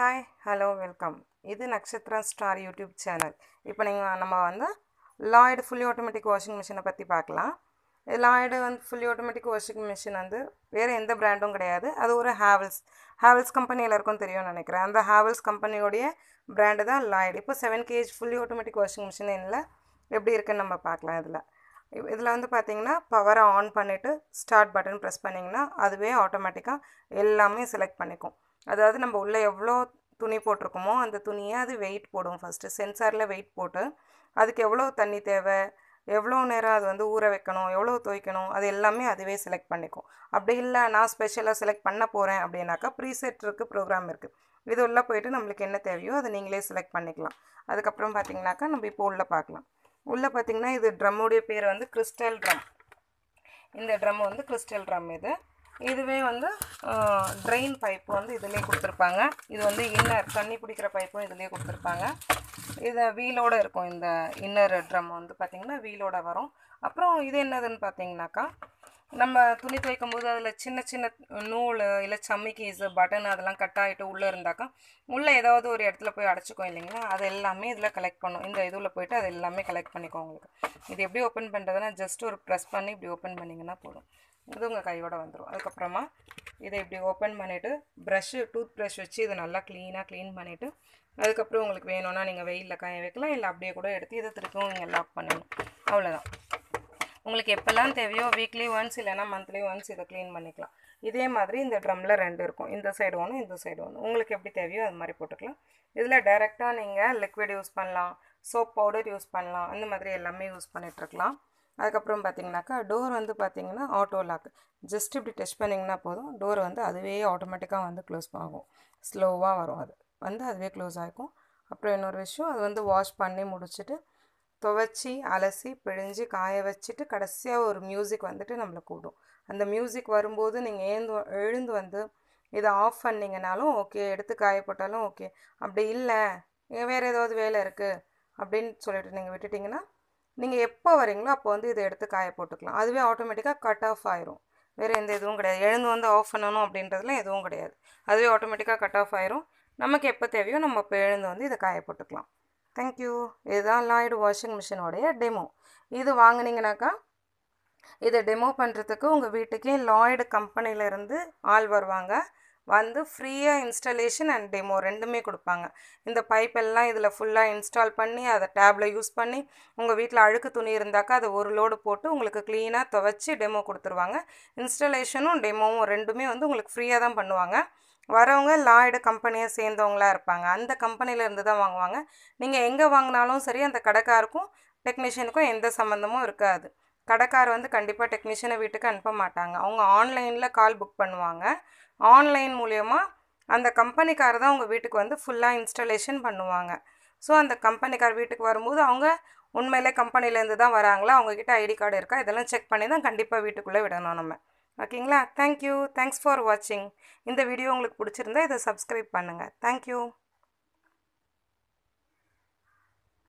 hi hello welcome இது Nakshatra star YouTube channel இப்போ நீங்கள் நம்ம வந்து லாய்டு ஃபுல்லி ஆட்டோமேட்டிக் வாஷிங் மிஷினை பற்றி பார்க்கலாம் லாய்டு வந்து ஃபுல்லி ஆட்டோமேட்டிக் வாஷிங் மிஷின் வந்து வேறு எந்த பிராண்டும் கிடையாது அது ஒரு ஹேவல்ஸ் ஹேவல்ஸ் கம்பெனி எல்லாருக்கும் தெரியும்னு நினைக்கிறேன் அந்த ஹேவல்ஸ் கம்பெனியோடைய பிராண்டு தான் லாய்டு இப்போ seven KG fully automatic washing machine இல்லை எப்படி இருக்குன்னு நம்ம பார்க்கலாம் இதில் இதில் வந்து பார்த்திங்கன்னா பவரை ஆன் பண்ணிவிட்டு ஸ்டார்ட் பட்டன் ப்ரெஸ் பண்ணிங்கன்னா அதுவே ஆட்டோமேட்டிக்காக எல்லாமே செலக்ட் பண்ணிக்கும் அதாவது நம்ம உள்ளே எவ்வளோ துணி போட்டிருக்கோமோ அந்த துணியை அது வெயிட் போடும் ஃபஸ்ட்டு சென்சாரில் வெயிட் போட்டு அதுக்கு எவ்வளோ தண்ணி தேவை எவ்வளோ நேரம் அது வந்து ஊற வைக்கணும் எவ்வளோ துவைக்கணும் அது எல்லாமே அதுவே செலக்ட் பண்ணிக்கும் அப்படி இல்லை நான் ஸ்பெஷலாக செலக்ட் பண்ண போகிறேன் அப்படின்னாக்கா ப்ரீசெட் இருக்குது ப்ரோக்ராம் இருக்குது இது உள்ளே போயிட்டு நம்மளுக்கு என்ன தேவையோ அதை நீங்களே செலக்ட் பண்ணிக்கலாம் அதுக்கப்புறம் பார்த்திங்கனாக்கா நம்ம இப்போ உள்ளே பார்க்கலாம் உள்ளே பார்த்திங்கன்னா இது ட்ரம்முடைய பேர் வந்து கிறிஸ்டல் ட்ரம் இந்த ட்ரம் வந்து கிறிஸ்டல் ட்ரம் இது இதுவே வந்து ட்ரெயின் பைப்பு வந்து இதிலே கொடுத்துருப்பாங்க இது வந்து இன்னர் தண்ணி பிடிக்கிற பைப்பும் இதிலே கொடுத்துருப்பாங்க இதை வீலோடு இருக்கும் இந்த இன்னர் ட்ரம் வந்து பார்த்திங்கன்னா வீலோட வரும் அப்புறம் இது என்னதுன்னு பார்த்தீங்கன்னாக்கா நம்ம துணி துவைக்கும் போது அதில் சின்ன சின்ன நூல் இல்லை சம்மிக்கீஸு பட்டன் அதெல்லாம் கட் ஆகிட்டு உள்ளே இருந்தாக்கா உள்ளே ஏதாவது ஒரு இடத்துல போய் அடைச்சிக்கும் இல்லைங்களா அது எல்லாமே இதில் கலெக்ட் பண்ணும் இந்த இதுவில் போயிட்டு அது எல்லாமே கலெக்ட் பண்ணிக்கோ உங்களுக்கு இது எப்படி ஓப்பன் பண்ணுறதுன்னா ஜஸ்ட் ஒரு ப்ரெஸ் பண்ணி இப்படி ஓப்பன் பண்ணிங்கன்னா போதும் இது உங்கள் கையோட வந்துடும் அதுக்கப்புறமா இதை இப்படி ஓப்பன் பண்ணிவிட்டு ப்ரஷ்ஷு டூத் ப்ரஷ் வச்சு இதை நல்லா க்ளீனாக க்ளீன் பண்ணிவிட்டு அதுக்கப்புறம் உங்களுக்கு வேணும்னா நீங்கள் வெயிலில் காய வைக்கலாம் இல்லை அப்படியே கூட எடுத்து இதை திருப்பியும் நீங்கள் லாக் பண்ணணும் அவ்வளோதான் உங்களுக்கு எப்போல்லாம் தேவையோ வீக்லி ஒன்ஸ் இல்லைனா மந்த்லி ஒன்ஸ் இதை க்ளீன் பண்ணிக்கலாம் இதே மாதிரி இந்த ட்ரம்மில் ரெண்டு இருக்கும் இந்த சைடு ஒன்று இந்த சைடு ஒன்று உங்களுக்கு எப்படி தேவையோ அது மாதிரி போட்டுக்கலாம் இதில் டைரெக்டாக நீங்கள் லிக்விட் யூஸ் பண்ணலாம் சோப் பவுடர் யூஸ் பண்ணலாம் அந்த மாதிரி எல்லாமே யூஸ் பண்ணிகிட்ருக்கலாம் அதுக்கப்புறம் பார்த்தீங்கன்னாக்கா டோர் வந்து பார்த்திங்கன்னா ஆட்டோ லாக் ஜஸ்ட் இப்படி டச் பண்ணிங்கன்னா போதும் டோர் வந்து அதுவே ஆட்டோமேட்டிக்காக வந்து க்ளோஸ் ஆகும் ஸ்லோவாக வரும் அது வந்து அதுவே க்ளோஸ் ஆகிக்கும் அப்புறம் இன்னொரு விஷயம் அது வந்து வாஷ் பண்ணி முடிச்சுட்டு துவச்சி அலசி பிழிஞ்சு காய வச்சுட்டு கடைசியாக ஒரு மியூசிக் வந்துட்டு நம்மளை கூடும் அந்த மியூசிக் வரும்போது நீங்கள் ஏந்து எழுந்து வந்து இதை ஆஃப் பண்ணிங்கனாலும் ஓகே எடுத்து காய போட்டாலும் ஓகே அப்படி இல்லை வேறு ஏதாவது வேலை இருக்குது அப்படின்னு சொல்லிட்டு நீங்கள் விட்டுட்டிங்கன்னா நீங்கள் எப்போ வரீங்களோ அப்போ வந்து இதை எடுத்து காய போட்டுக்கலாம் அதுவே ஆட்டோமேட்டிக்காக கட் ஆஃப் ஆயிரும் வேறு எந்த இதுவும் கிடையாது எழுந்து வந்து ஆஃப் பண்ணணும் அப்படின்றதுலாம் எதுவும் கிடையாது அதுவே ஆட்டோமேட்டிக்காக கட் ஆஃப் ஆயிரும் நமக்கு எப்போ தேவையோ நம்ம இப்போ எழுந்து வந்து இதை காய போட்டுக்கலாம் தேங்க்யூ இதுதான் லாய்டு வாஷிங் மிஷினோடைய டெமோ இது வாங்கினீங்கனாக்கா இதை டெமோ பண்ணுறதுக்கு உங்கள் வீட்டுக்கே லாய்டு கம்பெனியிலேருந்து ஆள் வருவாங்க வந்து ஃப்ரீயாக இன்ஸ்டலேஷன் அண்ட் டெமோ ரெண்டுமே கொடுப்பாங்க இந்த பைப் எல்லாம் இதில் ஃபுல்லாக இன்ஸ்டால் பண்ணி அதை டேப்பில் யூஸ் பண்ணி உங்கள் வீட்டில் அழுக்கு துணி இருந்தாக்கா அதை ஒரு லோடு போட்டு உங்களுக்கு க்ளீனாக துவச்சி டெமோ கொடுத்துருவாங்க இன்ஸ்டலேஷனும் டெமோவும் ரெண்டுமே வந்து உங்களுக்கு ஃப்ரீயாக தான் பண்ணுவாங்க வரவங்க லாய்டு கம்பெனியை சேர்ந்தவங்களாக இருப்பாங்க அந்த கம்பெனியிலேருந்து தான் வாங்குவாங்க நீங்கள் எங்கே வாங்கினாலும் சரி அந்த கடைக்காருக்கும் டெக்னீஷியனுக்கும் எந்த சம்மந்தமும் இருக்காது கடைக்கார் வந்து கண்டிப்பாக டெக்னீஷியனை வீட்டுக்கு அனுப்ப மாட்டாங்க அவங்க ஆன்லைனில் கால் புக் பண்ணுவாங்க ஆன்லைன் மூலயமா அந்த கம்பெனிக்கார் தான் உங்கள் வீட்டுக்கு வந்து ஃபுல்லாக இன்ஸ்டலேஷன் பண்ணுவாங்க ஸோ அந்த கம்பெனிக்கார் வீட்டுக்கு வரும்போது அவங்க உண்மையிலே கம்பெனிலேருந்து தான் வராங்களா அவங்கக்கிட்ட ஐடி கார்டு இருக்கா இதெல்லாம் செக் பண்ணி தான் கண்டிப்பாக வீட்டுக்குள்ளே விடணும் நம்ம ஓகேங்களா தேங்க்யூ தேங்க்ஸ் ஃபார் வாட்சிங் இந்த வீடியோ உங்களுக்கு பிடிச்சிருந்தா இதை சப்ஸ்கிரைப் பண்ணுங்கள் தேங்க்யூ